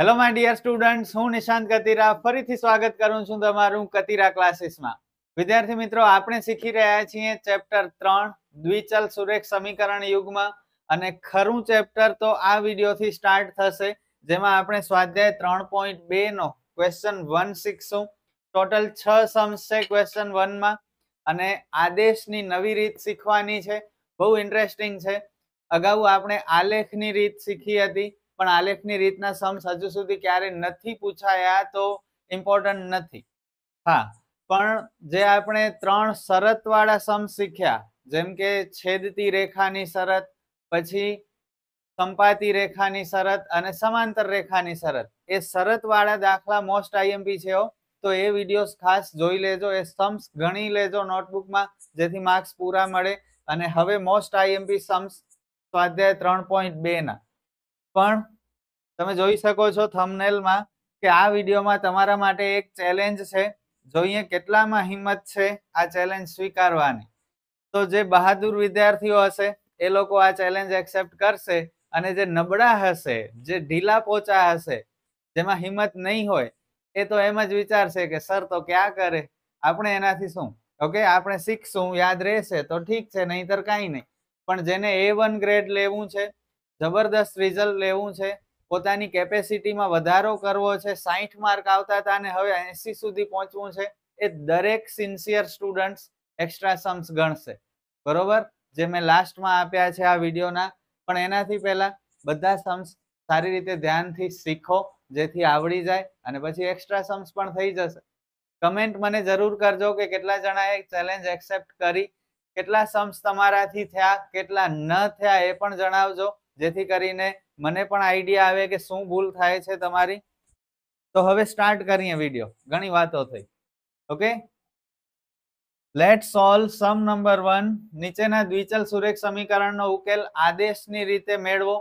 hello my dear student હું નિશાંત કતિરા ફરીથી સ્વાગત કરું છું તમારું કતિરા ક્લાસીસમાં વિદ્યાર્થી મિત્રો આપણે શીખી રહ્યા છીએ ચેપ્ટર ત્રણ દ્વિચલ સુરેખ સમીકરણ યુગમાં અને ખરું ચેપ્ટર તો આ વિડીયોથી સ્ટાર્ટ થશે જેમાં આપણે સ્વાધ્યાય ત્રણ પોઈન્ટ બે નો ક્વેશ્ચન વન શીખશું ટોટલ છ સમ્સ છે ક્વેશ્ચન વનમાં અને આદેશની નવી રીત શીખવાની છે બહુ ઇન્ટરેસ્ટિંગ છે અગાઉ આપણે આલેખની રીત શીખી હતી પણ આલેખની રીતના સમ્સ હજુ સુધી ક્યારે નથી પૂછાયા તો ઇમ્પોર્ટન્ટ નથી હા પણ જે આપણે ત્રણ શરતવાળા સમ શીખ્યા જેમ કે છેદતી રેખાની શરત પછી સંપાતી રેખાની શરત અને સમાંતર રેખાની શરત એ શરતવાળા દાખલા મોસ્ટ આઈએમપી છે તો એ વિડીયો ખાસ જોઈ લેજો એ સમ્સ ગણી લેજો નોટબુકમાં જેથી માર્ક્સ પૂરા મળે અને હવે મોસ્ટ આઈએમપી સમ્સ સ્વાધ્યાય ત્રણ પોઈન્ટ બેના પણ તમે જોઈ શકો છો થમનેલમાં કે આ વિડીયોમાં તમારા માટે એક ચેલેન્જ છે જોઈએ કેટલામાં હિંમત છે આ ચેલેન્જ સ્વીકારવાની તો જે બહાદુર વિદ્યાર્થીઓ હશે એ લોકો આ ચેલેન્જ એક્સેપ્ટ કરશે અને જે નબળા હશે જે ઢીલા પોચા હશે જેમાં હિંમત નહીં હોય એ તો એમ જ વિચારશે કે સર તો ક્યાં કરે આપણે એનાથી શું ઓકે આપણે શીખશું યાદ રહેશે તો ઠીક છે નહીતર કાંઈ નહીં પણ જેને એ વન ગ્રેડ લેવું છે જબરદસ્ત રિઝલ્ટ લેવું છે પોતાની કેપેસિટીમાં વધારો કરવો છે સાહીઠ માર્ક આવતા હતા અને હવે એસી સુધી પહોંચવું છે એ દરેક સિન્સિયર સ્ટુડન્ટ્સ એક્સ્ટ્રા સમ્સ ગણશે બરોબર જે મેં લાસ્ટમાં આપ્યા છે આ વિડીયોના પણ એનાથી પહેલા બધા સમ્સ સારી રીતે ધ્યાનથી શીખો જેથી આવડી જાય અને પછી એક્સ્ટ્રા સમ્સ પણ થઈ જશે કમેન્ટ મને જરૂર કરજો કે કેટલા જણાએ ચેલેન્જ એક્સેપ્ટ કરી કેટલા સમ્સ તમારાથી થયા કેટલા ન થયા એ પણ જણાવજો જેથી કરીને મને પણ આઈડિયા આવે કે શું ભૂલ થાય છે તમારી તો હવે સ્ટાર્ટ કરીએ વિડીયો ઘણી વાતો થઈ okay let solve sum number one નીચેના દ્વિચલ સુરેખ સમીકરણનો ઉકેલ આદેશની રીતે મેળવો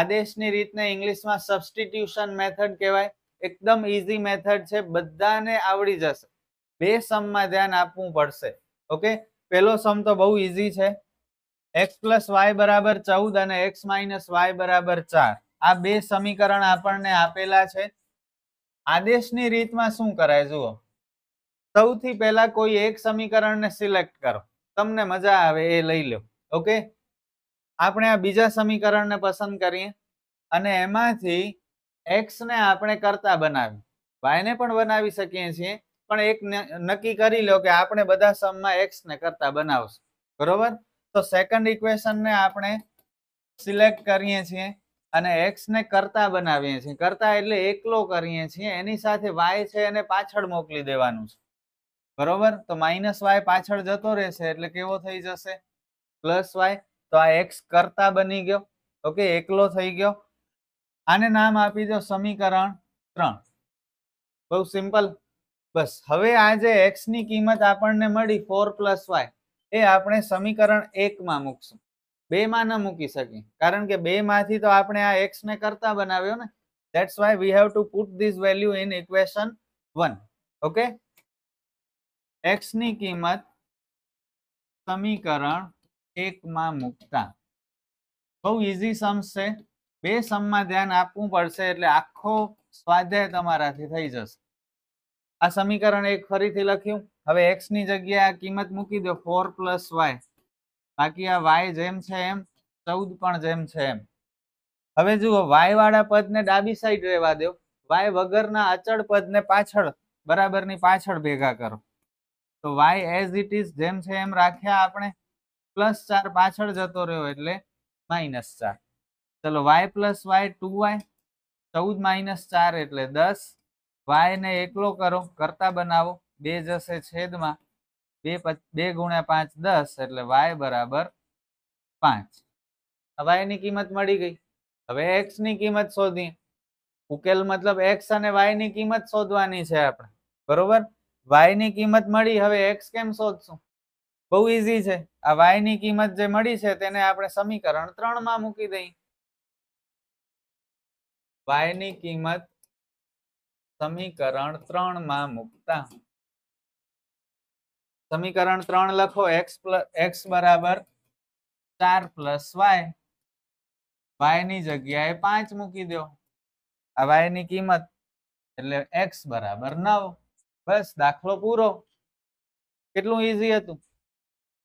આદેશની રીતને ઇંગ્લિશમાં સબસ્ટિટ્યુશન મેથડ કહેવાય એકદમ ઇઝી મેથડ છે બધાને આવડી જશે બે સમમાં ધ્યાન આપવું પડશે ઓકે પેલો સમ તો બહુ ઇઝી છે એક્સ પ્લસ વાય બરાબર ચૌદ અને એક્સ માઇનસ વાય બરાબર ચાર આ બે સમીકરણ આપણને આપેલા છે આદેશની રીતમાં શું કરાય જુઓ સૌથી પહેલા કોઈ એક સમીકરણને સિલેક્ટ કરો તમને મજા આવે એ લઈ લો ઓકે આપણે આ બીજા સમીકરણને પસંદ કરીએ અને એમાંથી એક્સને આપણે કરતા બનાવી વાયને પણ બનાવી શકીએ છીએ પણ એક નક્કી કરી લો કે આપણે બધા સમમાં એક્સને કરતા બનાવશું બરોબર તો સેકન્ડ ઇક્વેશનને આપણે સિલેક્ટ કરીએ છીએ અને એક્સ ને કરતા બનાવીએ છીએ કરતા એટલે એકલો કરીએ છીએ એની સાથે વાય છે એને પાછળ મોકલી દેવાનું છે બરોબર તો માઇનસ વાય પાછળ જતો રહેશે એટલે કેવો થઈ જશે પ્લસ વાય તો આ એક્સ કરતા બની ગયો ઓકે એકલો થઈ ગયો આને નામ આપી દો સમીકરણ ત્રણ બહુ સિમ્પલ બસ હવે આ જે એક્સની કિંમત આપણને મળી ફોર પ્લસ વાય એ આપણે સમીકરણ એકમાં મૂકશું બેમાં ન મૂકી શકીએ કારણ કે બેમાંથી તો આપણે આ એક્સ ને કરતા બનાવ્યો ને that's why we have to put this value in equation one okay X ની કિંમત સમીકરણ એકમાં મૂકતા બહુ ઇઝી સમ્સ છે બે સમમાં ધ્યાન આપવું પડશે એટલે આખો સ્વાધ્યાય તમારાથી થઈ જશે આ સમીકરણ એક ફરીથી લખ્યું હવે એક્સ ની જગ્યાએ કિંમત મૂકી દો ફોર પ્લસ વાય બાકી આ વાય જેમ છે એમ ચૌદ પણ જેમ છે એમ હવે જુઓ વાય વાળા પદને ડાબી સાઈડ રહેવા દો વાય વગરના અચળ ને પાછળ બરાબરની પાછળ ભેગા કરો તો વાય એઝ ઇટ ઇઝ જેમ છે એમ રાખ્યા આપણે પ્લસ ચાર પાછળ જતો રહ્યો એટલે માઇનસ ચાર ચલો Y plus Y two Y ચૌદ માઇનસ ચાર એટલે દસ વાય ને એકલો કરો કરતા બનાવો બે જશે છેદમાં બે બે ગુણ્યા પાંચ દસ એટલે વાય બરાબર પાંચ વાયની કિંમત મળી ગઈ હવે એક્સ ની કિંમત શોધીએ ઉકેલ મતલબ એક્સ અને વાય ની કિંમત શોધવાની છે આપણે બરોબર વાય ની કિંમત મળી હવે એક્સ કેમ શોધશું બહુ ઈઝી છે આ વાય ની કિંમત જે મળી છે તેને આપણે સમીકરણ ત્રણ માં મૂકી દઈએ વાય ની કિંમત સમીકરણ ત્રણ માં મૂકતા સમીકરણ ત્રણ લખો એક્સ પ્લસ એક્સ બરાબર ચાર પ્લસ વાય વાય ની જગ્યાએ પાંચ મૂકી દો આ વાય ની કિંમત એટલે એક્સ બરાબર નવ બસ દાખલો પૂરો કેટલું ઈઝી હતું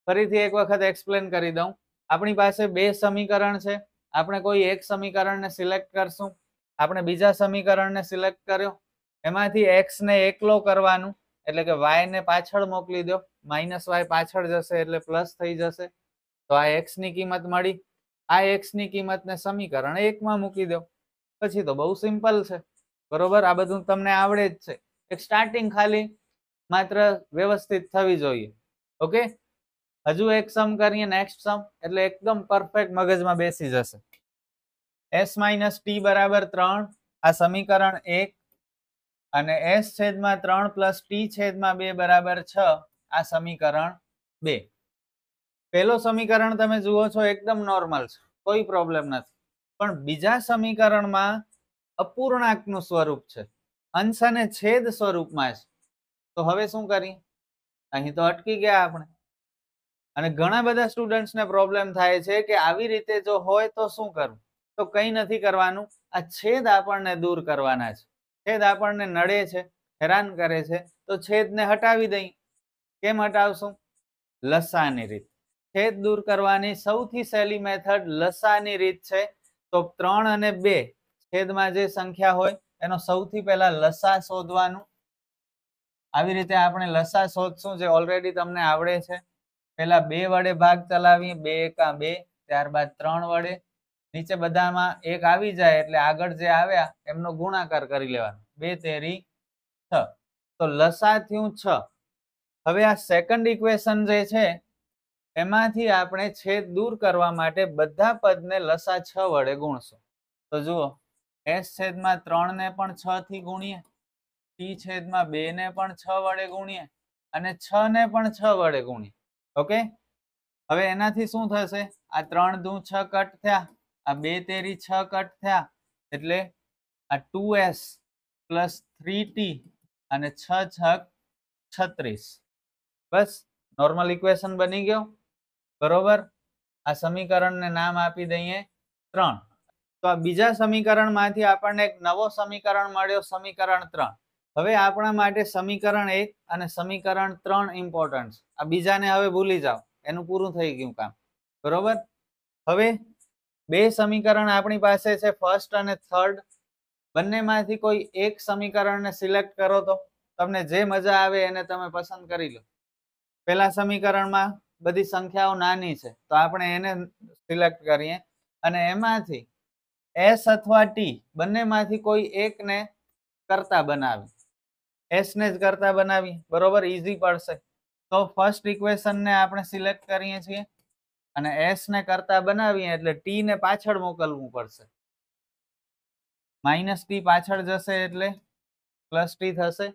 ફરીથી એક વખત એક્સપ્લેન કરી દઉં આપણી પાસે બે સમીકરણ છે આપણે કોઈ એક સમીકરણને સિલેક્ટ કરશું આપણે બીજા સમીકરણને સિલેક્ટ કર્યો એમાંથી એક્સને એકલો કરવાનું એટલે કે વાય ને પાછળ મોકલી દો માઇનસ વાય પાછળ જશે એટલે પ્લસ થઈ જશે તો આ એક્સ ની કિંમત મળી આ એક્સ ની કિંમતને સમીકરણ એકમાં મૂકી દો પછી તો બહુ સિમ્પલ છે બરોબર આ બધું તમને આવડે જ છે એક સ્ટાર્ટિંગ ખાલી માત્ર વ્યવસ્થિત થવી જોઈએ ઓકે હજુ એક સમ કરીએ નેક્સ્ટ સમ એટલે એકદમ પરફેક્ટ મગજમાં બેસી જશે એસ માઇનસ ટી બરાબર ત્રણ આ સમીકરણ એક અને એસ છેદમાં ત્રણ પ્લસ ટી છેદમાં બે બરાબર છ આ સમીકરણ બે પહેલો સમીકરણ તમે જુઓ છો એકદમ નોર્મલ છે કોઈ પ્રોબ્લેમ નથી પણ બીજા સમીકરણમાં અપૂર્ણાંકનું સ્વરૂપ છે અંશ અને છેદ સ્વરૂપમાં છે તો હવે શું કરી અહીં તો અટકી ગયા આપણે અને ઘણા બધા સ્ટુડન્ટ્સને પ્રોબ્લેમ થાય છે કે આવી રીતે જો હોય તો શું કરવું તો કંઈ નથી કરવાનું આ છેદ આપણને દૂર કરવાના છે છેદ આપણને નડે છે હેરાન કરે છે તો છેદને હટાવી દઈ કેમ હટાવશું લસાની રીત છેદ દૂર કરવાની સૌથી સહેલી મેથડ લસાની રીત છે તો ત્રણ અને બે છેદમાં જે સંખ્યા હોય એનો સૌથી પહેલા લસા શોધવાનું આવી રીતે આપણે લસા શોધશું જે ઓલરેડી તમને આવડે છે પહેલા બે વડે ભાગ ચલાવીએ બે એકા બે ત્યારબાદ ત્રણ વડે નીચે બધામાં એક આવી જાય એટલે આગળ જે આવ્યા એમનો ગુણાકાર કરી લેવાનો બે તેરી છ તો લસા થયું છ હવે આ સેકન્ડ ઇક્વેશન જે છે એમાંથી આપણે છેદ દૂર કરવા માટે બધા પદને લસા છ વડે ગુણશું તો જુઓ એસ છેદમાં ત્રણને પણ છ થી ગુણીએ ટી છેદમાં બે ને પણ છ વડે ગુણીએ અને છ ને પણ છ વડે ગુણીએ ઓકે હવે એનાથી શું થશે આ ત્રણ દૂ છ કટ થયા આ બે તેરી છ કટ થયા એટલે આ two S plus three T અને છ છ છત્રીસ બસ નોર્મલ ઇક્વેશન બની ગયો બરોબર આ સમીકરણને નામ આપી દઈએ ત્રણ તો આ બીજા સમીકરણમાંથી આપણને એક નવો સમીકરણ મળ્યો સમીકરણ ત્રણ હવે આપણા માટે સમીકરણ એક અને સમીકરણ ત્રણ ઇમ્પોર્ટન્ટ આ બીજાને હવે ભૂલી જાઓ એનું પૂરું થઈ ગયું કામ બરોબર હવે બે સમીકરણ આપણી પાસે છે ફર્સ્ટ અને થર્ડ બંનેમાંથી કોઈ એક સમીકરણને સિલેક્ટ કરો તો તમને જે મજા આવે એને તમે પસંદ કરી લો પહેલા સમીકરણમાં બધી સંખ્યાઓ નાની છે તો આપણે એને સિલેક્ટ કરીએ અને એમાંથી એસ અથવા ટી બંનેમાંથી કોઈ એકને કરતા બનાવી એસને જ કરતા બનાવી બરોબર ઇઝી પડશે તો ફર્સ્ટ ઇક્વેશનને આપણે સિલેક્ટ કરીએ છીએ અને એસ ને કરતા બનાવીએ એટલે ટી ને પાછળ મોકલવું પડશે માઇનસ ટી પાછળ જશે એટલે પ્લસ ટી થશે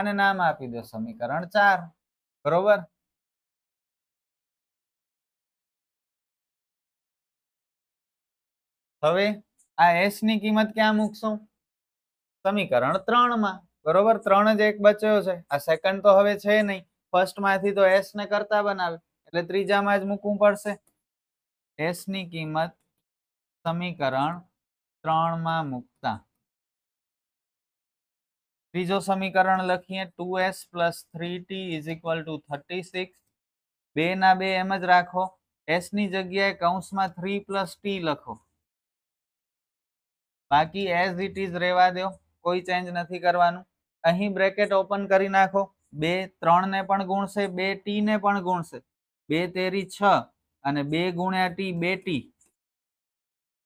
અને નામ આપી દો સમીકરણ ચાર બરોબર હવે આ એસ ની કિંમત ક્યાં મૂકશો સમીકરણ ત્રણ માં બરોબર ત્રણ જ એક બચ્યો છે આ સેકન્ડ તો હવે છે નહીં ફર્સ્ટ માંથી તો એસ ને કરતા બનાવે એટલે ત્રીજામાં જ મૂકવું પડશે એસ ની કિંમત સમીકરણ ત્રણમાં મૂકતા ત્રીજો સમીકરણ લખીએ two S plus three T is equal to thirty six બે ના બે એમ જ રાખો એસ ની જગ્યાએ કૌંસમાં થ્રી પ્લસ ટી લખો બાકી એઝ ઇટ ઇઝ રહેવા દો કોઈ ચેન્જ નથી કરવાનું અહીં બ્રેકેટ ઓપન કરી નાખો બે ત્રણ ને પણ ગુણશે બે ટી ને પણ ગુણશે બે તેરી છ અને બે ગુણ્યા ટી બેટી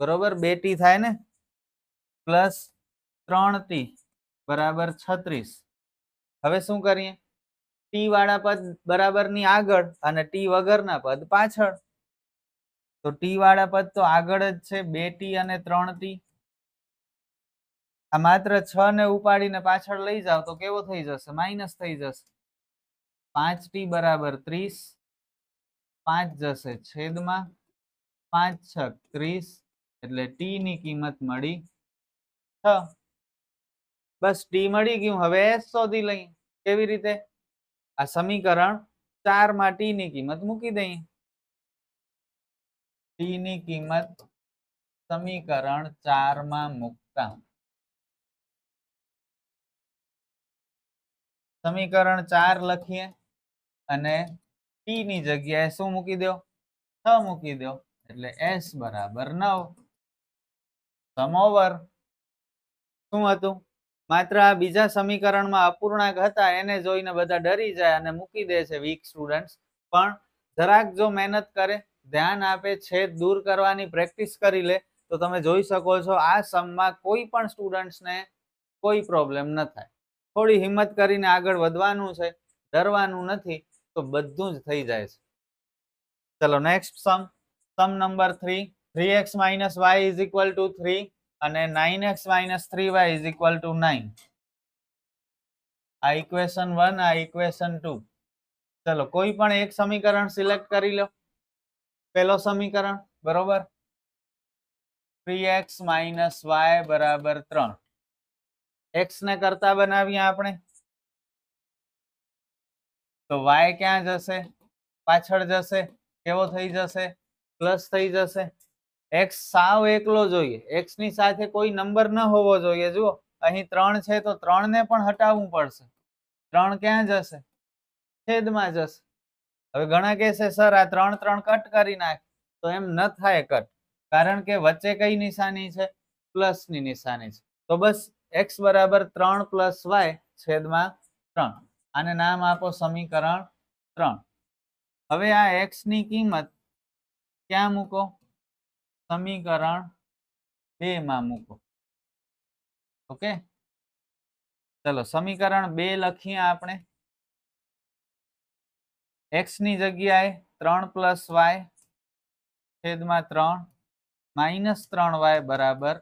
બરોબર બે ટી થાય ને પ્લસ ત્રણ ટી બરાબર છત્રીસ હવે શું કરીએ ટી વાળા પદ બરાબરની આગળ અને ટી વગરના પદ પાછળ તો ટી વાળા પદ તો આગળ જ છે બે ટી અને ત્રણ ટી આ માત્ર છ ને ઉપાડીને પાછળ લઈ જાવ તો કેવો થઈ જશે માઇનસ થઈ જશે પાંચ ટી બરાબર ત્રીસ પાંચ જશે છેદમાં પાંચ છ ત્રીસ એટલે ટી ની કિંમત મળી છ બસ ટી મળી ગયું હવે એસ શોધી લઈએ કેવી રીતે આ સમીકરણ ચાર માં ટી ની કિંમત મૂકી દઈએ ટી ની કિંમત સમીકરણ ચાર માં મૂકતા સમીકરણ ચાર લખીએ અને ટી ની જગ્યાએ શું મૂકી દો થ મૂકી દો એટલે એસ બરાબર નવ સમઓવર શું હતું માત્ર આ બીજા સમીકરણમાં અપૂર્ણાંક હતા એને જોઈને બધા ડરી જાય અને મૂકી દે છે વીક સ્ટુડન્ટ્સ પણ જરાક જો મહેનત કરે ધ્યાન આપે છેદ દૂર કરવાની પ્રેક્ટિસ કરી લે તો તમે જોઈ શકો છો આ સમમાં કોઈ પણ સ્ટુડન્ટ્સને કોઈ પ્રોબ્લેમ ન થાય થોડી હિંમત કરીને આગળ વધવાનું છે ડરવાનું નથી તો બધું જ થઈ જાય છે ચલો next sum sum number three three X minus Y is equal to three અને nine X minus three Y is equal to nine આ ઇક્વેશન વન આ ઇક્વેશન ટુ ચલો કોઈ પણ એક સમીકરણ સિલેક્ટ કરી લો પેલો સમીકરણ બરોબર થ્રી એક્સ માઇનસ વાય બરાબર ત્રણ એક્સ ને કરતા બનાવ્યા આપણે तो y क्या जसे पाचड़ जसे केवो થઈ જશે પ્લસ થઈ જશે x સાવ એકલો જોઈએ x ની સાથે કોઈ નંબર ન હોવો જોઈએ જુઓ અહીં 3 છે તો 3 ને પણ હટાવવું પડશે 3 ક્યાં જશે છેદમાં જશે હવે ગણા કેસે સર આ 3 3 કટ કરી નાખ તો એમ ન થાય કટ કારણ કે વચ્ચે કઈ નિશાની છે પ્લસ ની નિશાની છે તો બસ x = 3 + y / 3 આને નામ આપો સમીકરણ ત્રણ હવે આ એક્સ ની કિંમત ક્યાં મૂકો સમીકરણ બે માં મૂકો ઓકે ચલો સમીકરણ બે લખીએ આપણે એક્સ ની જગ્યાએ ત્રણ પ્લસ વાય છેદમાં ત્રણ માઇનસ ત્રણ વાય બરાબર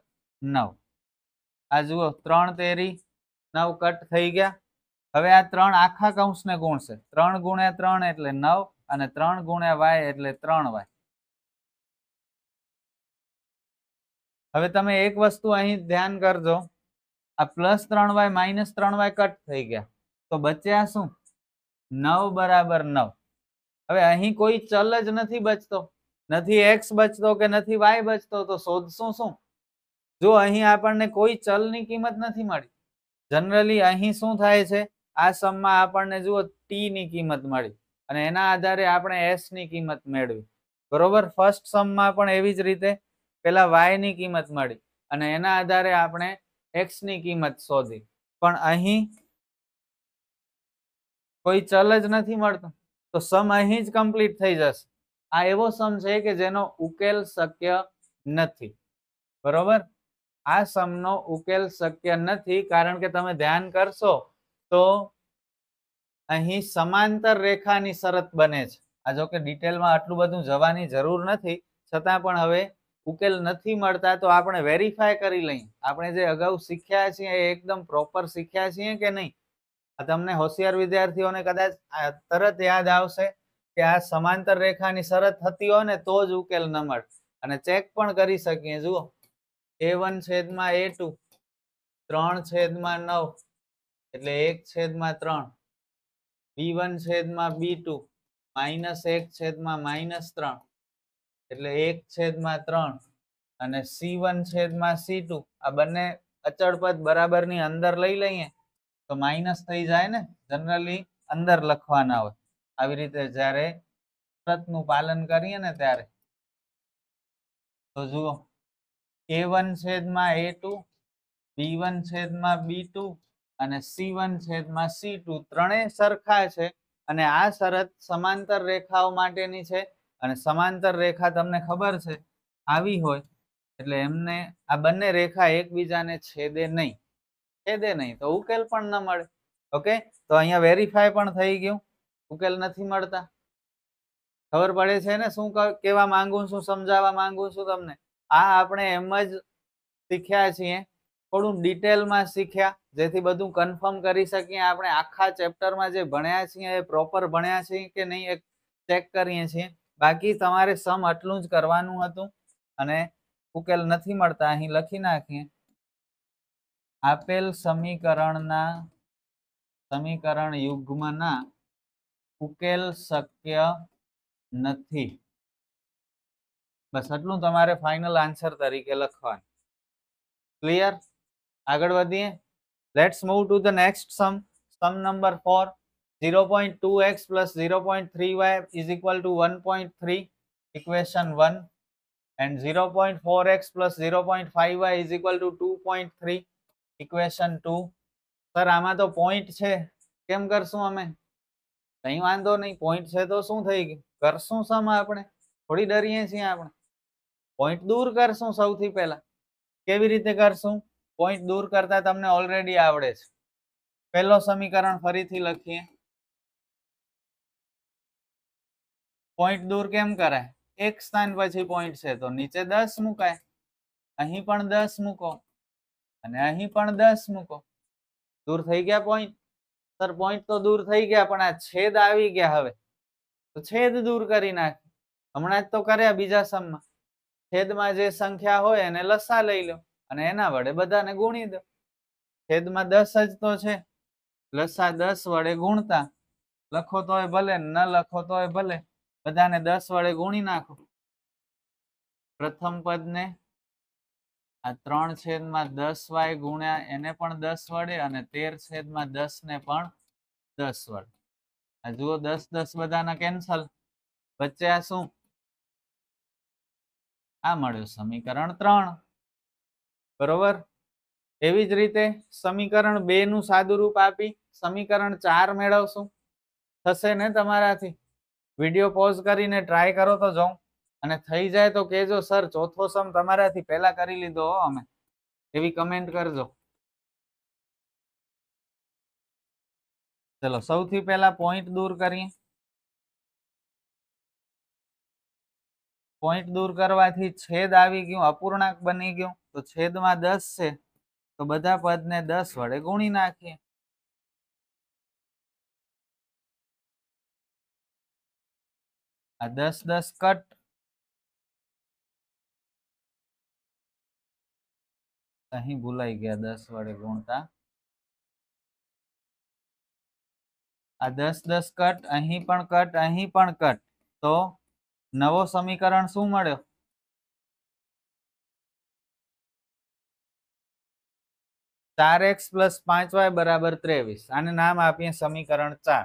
નવ આ જુઓ ત્રણ તેરી નવ કટ થઈ ગયા હવે આ ત્રણ આખા કૌંસને ગુણ છે ત્રણ ગુણ્યા ત્રણ એટલે નવ અને ત્રણ ગુણ્યા વાય એટલે ત્રણ વાય હવે તમે એક વસ્તુ અહીં ધ્યાન કરજો આ પ્લસ ત્રણ વાય માઇનસ ત્રણ વાય કટ થઈ ગયા તો બચ્યા શું નવ બરાબર નવ હવે અહીં કોઈ ચલ જ નથી બચતો નથી એક્સ બચતો કે નથી વાય બચતો તો શોધશું શું જો અહીં આપણને કોઈ ચલની કિંમત નથી મળી જનરલી અહીં શું થાય છે આ સમમાં આપણને જુઓ ટી ની કિંમત મળી અને એના આધારે આપણે એસ ની કિંમત મેળવી બરોબર ફર્સ્ટ સમમાં પણ એવી જ રીતે પેલા વાય ની કિંમત મળી અને એના આધારે આપણે એક્સ ની કિંમત શોધી પણ અહીં કોઈ ચલ જ નથી મળતો તો સમ અહીં જ કમ્પ્લીટ થઈ જશે આ એવો સમ છે કે જેનો ઉકેલ શક્ય નથી બરોબર આ સમનો ઉકેલ શક્ય નથી કારણ કે તમે ધ્યાન કરશો તો અહીં સમાંતર રેખાની શરત બને છે આ જો કે ડિટેલમાં આટલું બધું જવાની જરૂર નથી છતાં પણ હવે ઉકેલ નથી મળતા તો આપણે વેરીફાય કરી લઈએ આપણે જે અગાઉ શીખ્યા છીએ એ એકદમ પ્રોપર શીખ્યા છીએ કે નહીં તમને હોશિયાર વિદ્યાર્થીઓને કદાચ તરત યાદ આવશે કે આ સમાંતર રેખાની શરત થતી હોય ને તો જ ઉકેલ ન મળે અને ચેક પણ કરી શકીએ જુઓ એ વન છેદમાં એ ટુ ત્રણ છેદમાં નવ એટલે એક છેદમાં ત્રણ બી વન છેદમાં બી ટુ માઇનસ એક છેદમાં માઇનસ ત્રણ એટલે એક છેદમાં ત્રણ અને સી વન છેદમાં સી ટુ આ બંને અચળ પદ ની અંદર લઈ લઈએ તો માઇનસ થઈ જાય ને જનરલી અંદર લખવાના હોય આવી રીતે જ્યારે વ્રતનું પાલન કરીએ ને ત્યારે તો જુઓ એ વન છેદમાં એ ટુ બી વન છેદમાં બી ટુ અને સી વન છેદમાં સી ટુ ત્રણેય સરખા છે અને આ શરત સમાંતર રેખાઓ માટેની છે અને સમાંતર રેખા તમને ખબર છે આવી હોય એટલે એમને આ બંને રેખા એકબીજાને છેદે નહીં છેદે નહીં તો ઉકેલ પણ ન મળે ઓકે તો અહીંયા વેરીફાય પણ થઈ ગયું ઉકેલ નથી મળતા ખબર પડે છે ને શું કહેવા માંગુ છું સમજાવવા માંગુ છું તમને આ આપણે એમ જ શીખ્યા છીએ થોડું ડિટેલમાં શીખ્યા જેથી બધું કન્ફર્મ કરી શકીએ આપણે આખા ચેપ્ટરમાં જે ભણ્યા છીએ એ પ્રોપર ભણ્યા છીએ કે નહીં એ ચેક કરીએ છીએ બાકી તમારે સમ આટલું જ કરવાનું હતું અને ઉકેલ નથી મળતા અહીં લખી નાખીએ આપેલ સમીકરણના સમીકરણ યુગ્મના ઉકેલ શક્ય નથી બસ આટલું તમારે ફાઇનલ આન્સર તરીકે લખવાનું ક્લિયર આગળ વધીએ let's move to the next sum sum number four zero point two X plus zero point three Y equal to one point three equation one and zero point four X plus zero point five Y equal to two point three equation two sir આમાં તો point છે કેમ કરશું અમે કંઈ વાંધો નહીં point છે તો શું થઈ ગયું કરશું સમ આપણે થોડી ડરીએ છીએ આપણે પોઈન્ટ દૂર કરશું સૌથી પહેલા કેવી રીતે કરશું પોઈન્ટ દૂર કરતા તમને ઓલરેડી આવડે છે પહેલો સમીકરણ ફરીથી લખીએ પોઈન્ટ દૂર કેમ કરાય એક સ્થાન પછી પોઈન્ટ છે તો નીચે દસ મુકાય અહીં પણ દસ મૂકો અને અહીં પણ દસ મૂકો દૂર થઈ ગયા પોઈન્ટ સર પોઈન્ટ તો દૂર થઈ ગયા પણ આ છેદ આવી ગયા હવે તો છેદ દૂર કરી નાખી હમણાં જ તો કર્યા બીજા સમમાં છેદમાં જે સંખ્યા હોય એને લસા લઈ લો અને એના વડે બધાને ગુણી દો છેદમાં દસ જ તો છે લસા દસ વડે ગુણતા લખો તોય ભલે ન લખો તોય ભલે બધાને દસ વડે ગુણી નાખો પ્રથમ પદ ને આ ત્રણ છેદમાં દસ વાય ગુણ્યા એને પણ દસ વડે અને તેર છેદમાં દસ ને પણ દસ વડે આ જુઓ દસ દસ બધાના કેન્સલ વચ્ચે આ શું આ મળ્યું સમીકરણ ત્રણ બરોબર એવી જ રીતે સમીકરણ બે નું સાદું રૂપ આપી સમીકરણ ચાર મેળવશું થશે ને તમારાથી વિડીયો પોઝ કરીને ટ્રાય કરો તો જોઉં અને થઈ જાય તો કહેજો સર ચોથો સમ તમારાથી પહેલા કરી લીધો અમે એવી કમેન્ટ કરજો ચલો સૌથી પહેલા પોઈન્ટ દૂર કરીએ પોઈન્ટ દૂર કરવાથી છેદ આવી ગયું અપૂર્ણાંક બની ગયું તો છેદમાં દસ છે તો બધા પદ ને દસ વડે ગુણી નાખીએ આ દસ દસ કટ અહીં ભૂલાઈ ગયા દસ વડે ગુણતા આ દસ દસ કટ અહીં પણ કટ અહીં પણ કટ તો નવો સમીકરણ શું મળ્યો ચાર એક્સ પ્લસ પાંચ વાય બરાબર ત્રેવીસ આને નામ આપીએ સમીકરણ ચાર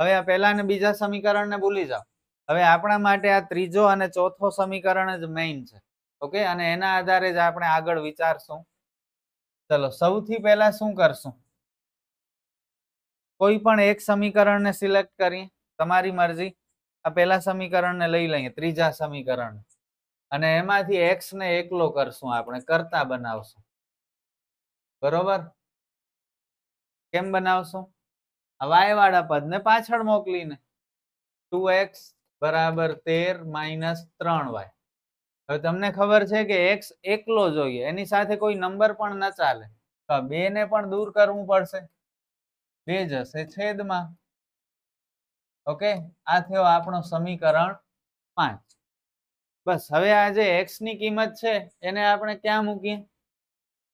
હવે આ પહેલા ને બીજા સમીકરણ ને ભૂલી જાઓ હવે આપણા માટે આ ત્રીજો અને ચોથો સમીકરણ જ મેઇન છે ઓકે અને એના આધારે જ આપણે આગળ વિચારશું ચલો સૌથી પહેલા શું કરશું કોઈ પણ એક સમીકરણ ને સિલેક્ટ કરીએ તમારી મરજી આ પહેલા ને લઈ લઈએ ત્રીજા સમીકરણ અને એમાંથી એક્સ ને એકલો કરશું આપણે કરતા બનાવશું બરોબર કેમ બનાવશું વાય વાળા પદને પાછળ મોકલીને ટુ એક્સ બરાબર તેર માઇનસ ત્રણ વાય હવે તમને ખબર છે કે એક્સ એકલો જોઈએ એની સાથે કોઈ નંબર પણ ન ચાલે તો બે ને પણ દૂર કરવું પડશે બે જશે છેદમાં ઓકે આ થયો આપણો સમીકરણ પાંચ બસ હવે આ જે એક્સ ની કિંમત છે એને આપણે ક્યાં મૂકીએ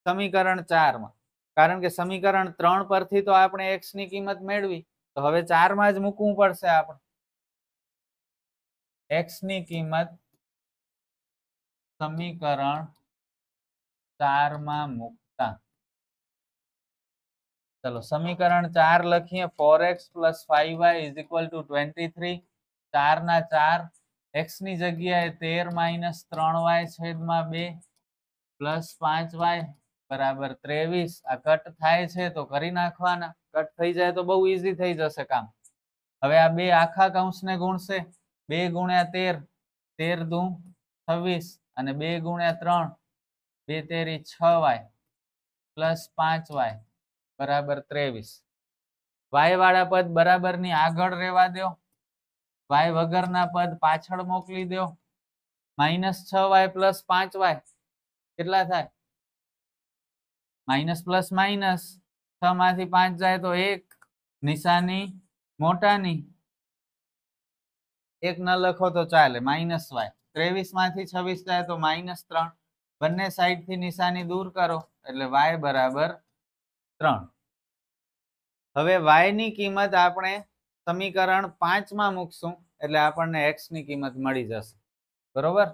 સમીકરણ ચારમાં કારણ કે સમીકરણ ત્રણ પરથી તો આપણે એક્સ ની કિંમત મેળવી તો હવે ચારમાં જ મૂકવું પડશે આપણે એક્સ ની કિંમત સમીકરણ ચારમાં મૂક ચલો સમીકરણ ચાર લખીએ four X plus five Y is equal to twenty three ચાર ના ચાર એક્સ ની જગ્યાએ તેર માઇનસ ત્રણ વાય છેદમાં બે પ્લસ પાંચ વાય બરાબર ત્રેવીસ આ કટ થાય છે તો કરી નાખવાના કટ થઈ જાય તો બહુ ઇઝી થઈ જશે કામ હવે આ બે આખા કૌંસને ગુણશે બે ગુણ્યા તેર તેર દુ છવ્વીસ અને બે ગુણ્યા ત્રણ બે તેરી છ વાય પ્લસ પાંચ વાય બરાબર ત્રેવીસ વાય વાળા પદ બરાબર ની આગળ રેવા દો વાય વગરના પદ પાછળ મોકલી દો માઇનસ છ વાય પ્લસ પાંચ વાય કેટલા થાય માઇનસ પ્લસ માઇનસ છ માંથી પાંચ જાય તો એક નિશાની મોટાની એક ન લખો તો ચાલે માઇનસ વાય ત્રેવીસ માંથી છવ્વીસ જાય તો માઇનસ ત્રણ બંને સાઈડ થી નિશાની દૂર કરો એટલે વાય બરાબર ત્રણ હવે ની કિંમત આપણે સમીકરણ પાંચમાં મૂકશું એટલે આપણને એક્સ ની કિંમત મળી જશે બરોબર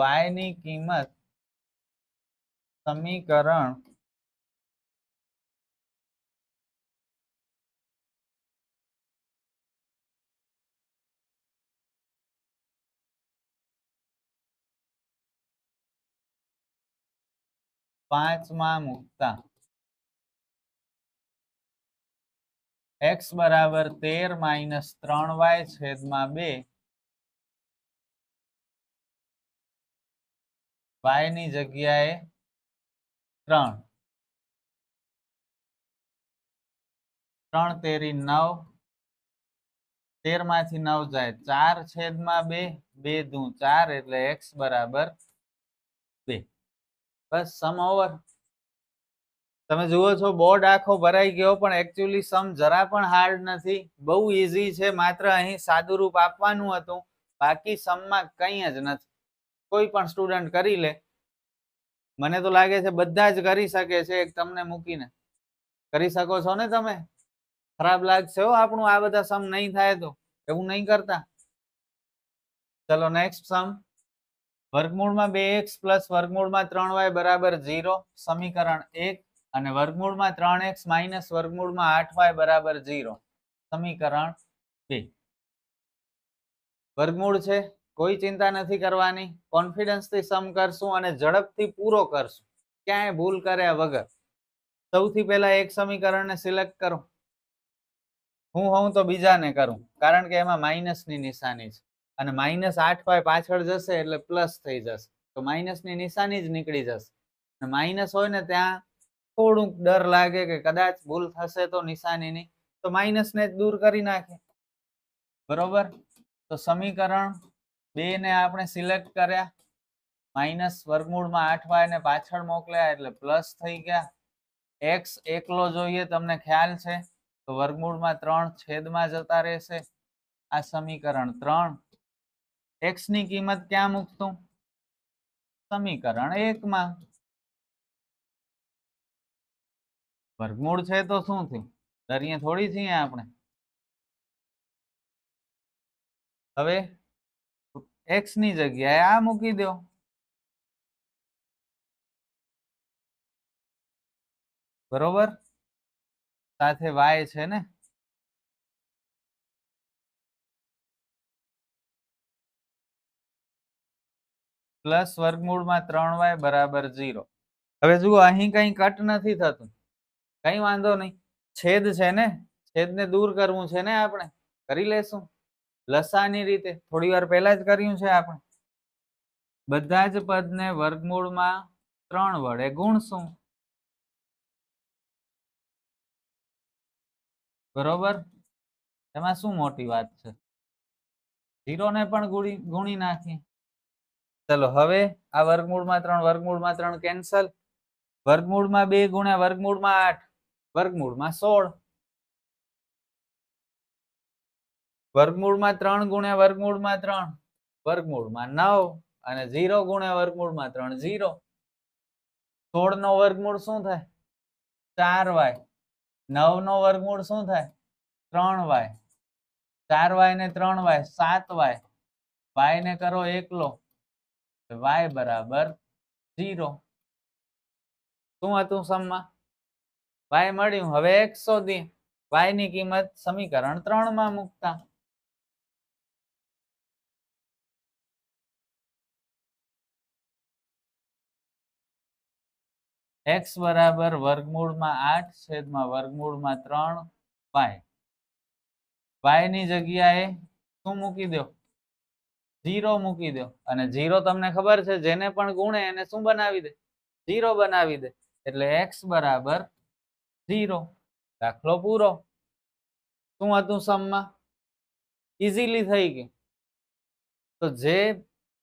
વાયની કિંમત સમીકરણ પાંચમાં મૂકતા એક્સ બરાબર તેર માઇનસ ત્રણ વાય છેદમાં બે ની જગ્યાએ ત્રણ ત્રણ તેરી નવ તેર માંથી નવ જાય ચાર છેદમાં બે બે દુ ચાર એટલે એક્સ બરાબર બસ સમ ઓવર તમે જુઓ છો બોર્ડ આખો ભરાઈ ગયો પણ એકચ્યુઅલી સમ જરા પણ હાર્ડ નથી બહુ ઇઝી છે માત્ર અહીં સાદું રૂપ આપવાનું હતું બાકી સમમાં કંઈ જ નથી કોઈ પણ સ્ટુડન્ટ કરી લે મને તો લાગે છે બધા જ કરી શકે છે એક તમને મૂકીને કરી શકો છો ને તમે ખરાબ લાગશે હો આપણું આ બધા સમ નહીં થાય તો એવું નહીં કરતા ચલો નેક્સ્ટ સમ વર્ગમૂળમાં બે એક્સ પ્લસ વર્ગમૂળમાં ત્રણ વાય બરાબર ઝીરો સમીકરણ એક અને વર્ગમૂળમાં ત્રણ એક્સ માઇનસ વર્ગમૂળમાં આઠ વાય બરાબર ઝીરો સમીકરણ બે વર્ગમૂળ છે કોઈ ચિંતા નથી કરવાની કોન્ફિડન્સ થી સમ કરશું અને ઝડપથી પૂરો કરશું ક્યાંય ભૂલ કર્યા વગર સૌથી પહેલા એક સમીકરણને સિલેક્ટ કરો હું હોઉં તો બીજાને કરું કારણ કે એમાં માઇનસની નિશાની છે અને માઇનસ આઠ વાય પાછળ જશે એટલે પ્લસ થઈ જશે તો માઇનસની નિશાની જ નીકળી જશે માઇનસ હોય ને ત્યાં થોડુંક ડર લાગે કે કદાચ ભૂલ થશે તો નિશાનીની તો માઇનસને જ દૂર કરી નાખે બરોબર તો સમીકરણ બે ને આપણે સિલેક્ટ કર્યા માઇનસ વર્ગમૂળમાં આઠ વાય ને પાછળ મોકલ્યા એટલે પ્લસ થઈ ગયા એક્સ એકલો જોઈએ તમને ખ્યાલ છે તો વર્ગમૂળમાં ત્રણ છેદમાં જતા રહેશે આ સમીકરણ ત્રણ એક્સ ની કિંમત ક્યાં મૂકશું સમીકરણ એકમાં વર્ગમૂળ છે તો શું થયું ડરીએ થોડી છીએ આપણે હવે એક્સ ની જગ્યાએ આ મૂકી દો બરોબર સાથે વાય છે ને પ્લસ વર્ગમૂળમાં ત્રણ વાય બરાબર ઝીરો હવે જુઓ અહીં કંઈ કટ નથી થતું કઈ વાંધો નહીં છેદ છે ને છેદ ને દૂર કરવું છે ને આપણે કરી લેશું લસાની રીતે થોડી વાર પહેલા જ કર્યું છે આપણે બધા જ પદને વર્ગમૂળમાં ત્રણ વડે ગુણશું બરોબર એમાં શું મોટી વાત છે જીરો ને પણ ગુણી નાખી ચલો હવે આ વર્ગમૂળમાં ત્રણ વર્ગમૂળમાં ત્રણ કેન્સલ વર્ગમૂળમાં બે ગુણ્યા વર્ગમૂળમાં આઠ વર્ગમૂળમાં સોળ વર્ગમૂળમાં ત્રણ ગુણ્યા વર્ગમૂળમાં ત્રણ વર્ગમૂળમાં નવ અને ઝીરો ગુણ્યા વર્ગમૂળમાં ત્રણ ઝીરો સોળ નો વર્ગમૂળ શું થાય ચાર વાય નવ નો વર્ગમૂળ શું થાય ત્રણ વાય ચાર વાય ને ત્રણ વાય સાત વાય વાય ને કરો એકલો વાય બરાબર ઝીરો શું હતું સમમાં વાય મળ્યું હવે એકસો દી વાય ની કિંમત સમીકરણ ત્રણ માં મુકતા એક્સ બરાબર વર્ગમૂળમાં આઠ છેદમાં વર્ગમૂળમાં ત્રણ વાય વાય ની જગ્યાએ શું મૂકી દો જીરો મૂકી દો અને જીરો તમને ખબર છે જેને પણ ગુણે એને શું બનાવી દે જીરો બનાવી દે એટલે એક્સ બરાબર જીરો દાખલો પૂરો શું હતું સમમાં ઇઝીલી થઈ ગયું તો જે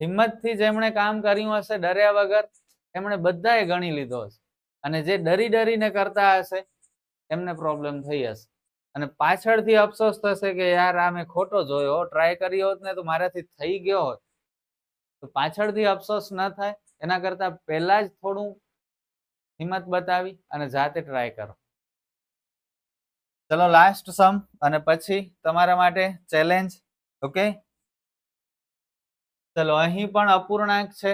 હિંમતથી જેમણે કામ કર્યું હશે ડર્યા વગર એમણે બધાએ ગણી લીધો હશે અને જે ડરી ડરીને કરતા હશે એમને પ્રોબ્લેમ થઈ હશે અને પાછળથી અફસોસ થશે કે યાર આ મેં ખોટો જોયો ટ્રાય કરી હોત ને તો મારાથી થઈ ગયો હોત તો પાછળથી અફસોસ ન થાય એના કરતાં પહેલાં જ થોડું હિંમત બતાવી અને જાતે ટ્રાય કરો ચલો લાસ્ટ સમ અને પછી તમારા માટે ચેલેન્જ ઓકે ચલો અહીં પણ અપૂર્ણાંક છે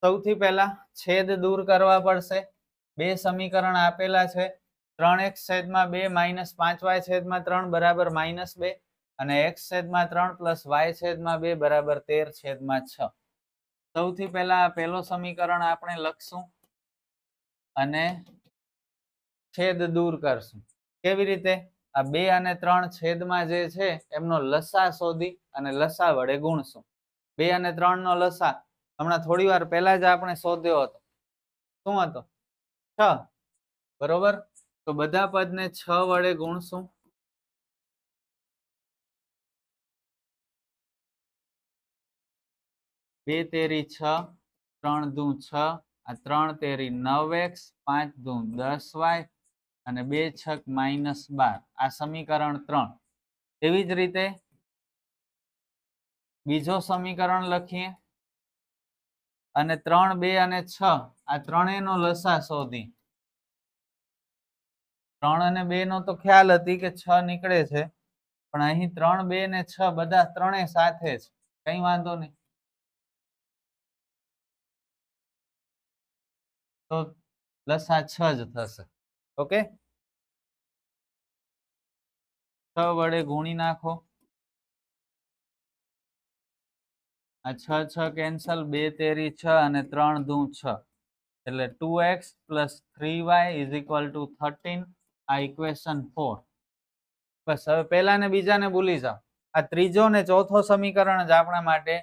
સૌથી પહેલા છેદ દૂર કરવા પડશે બે સમીકરણ આપેલા છે ત્રણ એક્સ છેદમાં બે માઇનસ પાંચ વાય છેદમાં ત્રણ બરાબર માઇનસ બે અને એક્સ છેદમાં ત્રણ પ્લસ વાય છેદમાં બે બરાબર તેર છેદમાં છ સૌથી પહેલા પહેલો સમીકરણ આપણે લખશું અને છેદ દૂર કરશું કેવી રીતે આ બે અને ત્રણ છેદમાં જે છે એમનો લસા શોધી અને લસા વડે ગુણશું બે અને ત્રણ નો લસા હમણાં થોડી વાર પહેલા જ આપણે શોધ્યો હતો શું હતો છ બરોબર તો બધા પદ ને છ વડે ગુણશું બે તેરી છ ત્રણ દુ છ આ ત્રણ તેરી નવ એક્સ પાંચ દુ દસ વાય અને બે છક માઇનસ બાર આ સમીકરણ ત્રણ એવી જ રીતે બીજો સમીકરણ લખીએ અને ત્રણ બે અને છ આ ત્રણેયનો લસા શોધી ત્રણ અને બે નો તો ખ્યાલ હતી કે છ નીકળે છે પણ અહીં ત્રણ બે ને છ બધા ત્રણેય સાથે છે કઈ વાંધો નહી તો લસા છ જ થશે ઓકે છ વડે ગુણી નાખો આ છ છ કેન્સલ બે તેરી છ અને ત્રણ દૂ છ એટલે two X plus three Y is equal to thirteen આ ઇક્વેશન ફોર બસ હવે પહેલા ને બીજાને ભૂલી જાઓ આ ત્રીજો ને ચોથો સમીકરણ જ આપણા માટે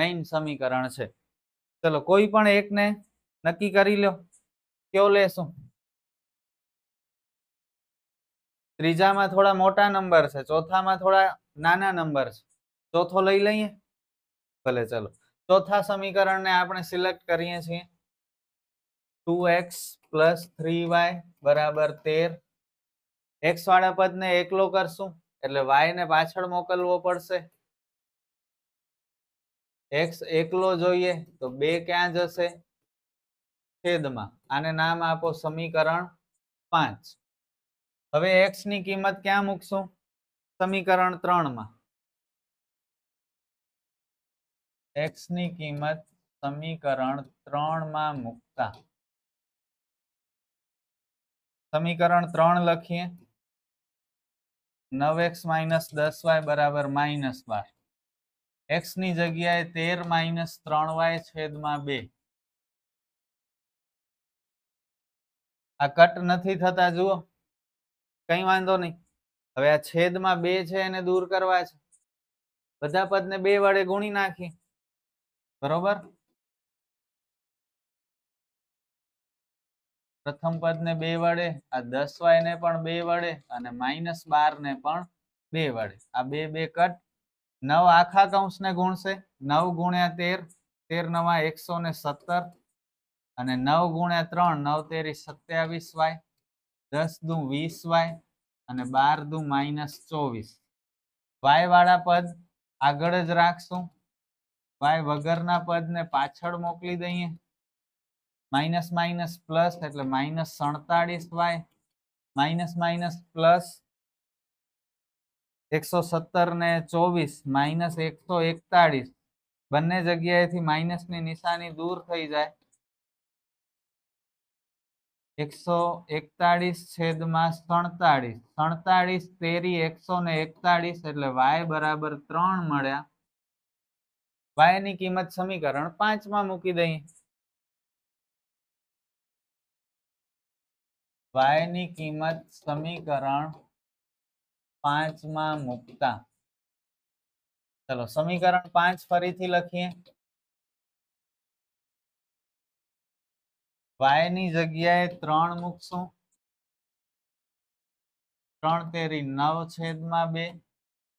મેઇન સમીકરણ છે ચલો કોઈ પણ એકને નક્કી કરી લો કયો લેશું ત્રીજામાં થોડા મોટા નંબર છે ચોથામાં થોડા નાના નંબર છે ચોથો લઈ લઈએ ભલે ચલો ચોથા સમીકરણને આપણે સિલેક્ટ કરીએ છીએ two X plus three Y બરાબર તેર એક્સ વાળા પદ ને એકલો કરશું એટલે વાય ને પાછળ મોકલવો પડશે એક્સ એકલો જોઈએ તો બે ક્યાં જશે છેદમાં આને નામ આપો સમીકરણ પાંચ હવે એક્સ ની કિંમત ક્યાં મૂકશું સમીકરણ ત્રણમાં એક્સ ની કિંમત સમીકરણ ત્રણમાં મૂકતા સમીકરણ ત્રણ લખીએ નવ એક્સ માઇનસ દસ વાય બરાબર માઇનસ બાર એક્સની જગ્યાએ તેર માઇનસ ત્રણ વાય છેદમાં બે આ કટ નથી થતા જુઓ કઈ વાંધો નહીં હવે આ છેદમાં બે છે એને દૂર કરવા છે બધા પદને બે વડે ગુણી નાખી બરોબર પ્રથમ પદ ને બે વડે આ દસ વાય ને પણ બે વડે અને માઇનસ બાર ને પણ બે વડે આ બે બે કટ નવ આખા કૌંસને ગુણશે નવ ગુણ્યા તેર તેર નવા એકસો ને સત્તર અને નવ ગુણ્યા ત્રણ નવ તેરી સત્યાવીસ વાય દસ દુ વીસ વાય અને બાર દુ માઇનસ ચોવીસ વાય વાળા પદ આગળ જ રાખશું વાય વગરના પદ ને પાછળ મોકલી દઈએ માઇનસ માઇનસ પ્લસ એટલે માઇનસ સડતાળીસ વાય માઇનસ માઇનસ પ્લસ એકસો સત્તર ને ચોવીસ માઇનસ એકસો એકતાળીસ બંને જગ્યાએથી માઇનસની નિશાની દૂર થઈ જાય એકસો એકતાળીસ છેદમાં સડતાળીસ સડતાળીસ તેરી એકસો ને એકતાળીસ એટલે વાય બરાબર ત્રણ મળ્યા વાયની કિંમત સમીકરણ પાંચમાં મૂકી દઈએ વાય ની કિંમત સમીકરણ પાંચમાં મૂકતા ચલો સમીકરણ પાંચ ફરીથી લખીએ વાય ની જગ્યાએ ત્રણ મૂકશું ત્રણ તેરી નવ છેદમાં બે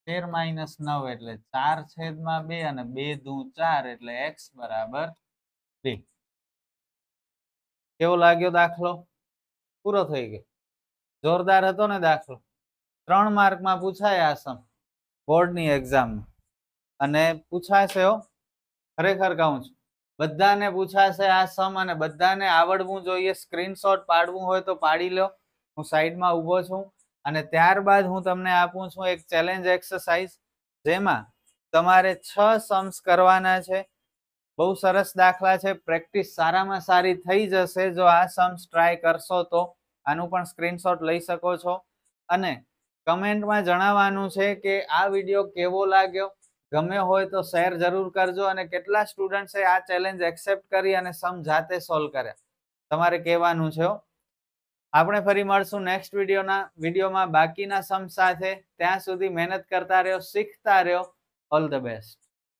તેર માઇનસ નવ એટલે ચાર છેદમાં બે અને બે દુ ચાર એટલે એક્સ બરાબર બે કેવો લાગ્યો દાખલો પૂરો થઈ ગયો જોરદાર હતો ને દાખલો ત્રણ માર્કમાં પૂછાય આ સમ બોર્ડની એક્ઝામમાં અને પૂછાશે હો ખરેખર કહું છું બધાને પૂછાશે આ સમ અને બધાને આવડવું જોઈએ સ્ક્રીનશોટ પાડવું હોય તો પાડી લો હું સાઈડમાં ઊભો છું અને ત્યારબાદ હું તમને આપું છું એક ચેલેન્જ એક્સરસાઇઝ જેમાં તમારે છ સમ્સ કરવાના છે બહુ સરસ દાખલા છે પ્રેક્ટિસ સારામાં સારી થઈ જશે જો આ સમ્સ ટ્રાય કરશો તો આનું પણ સ્ક્રીનશોટ લઈ શકો છો અને કમેન્ટમાં જણાવવાનું છે કે આ વિડીયો કેવો લાગ્યો ગમે હોય તો શેર જરૂર કરજો અને કેટલા સ્ટુડન્ટ્સે આ ચેલેન્જ એક્સેપ્ટ કરી અને સમ જાતે સોલ્વ કર્યા તમારે કહેવાનું છે આપણે ફરી મળશું નેક્સ્ટ વિડીયોના વિડીયોમાં બાકીના સમ સાથે ત્યાં સુધી મહેનત કરતા રહ્યો શીખતા રહ્યો ઓલ ધ બેસ્ટ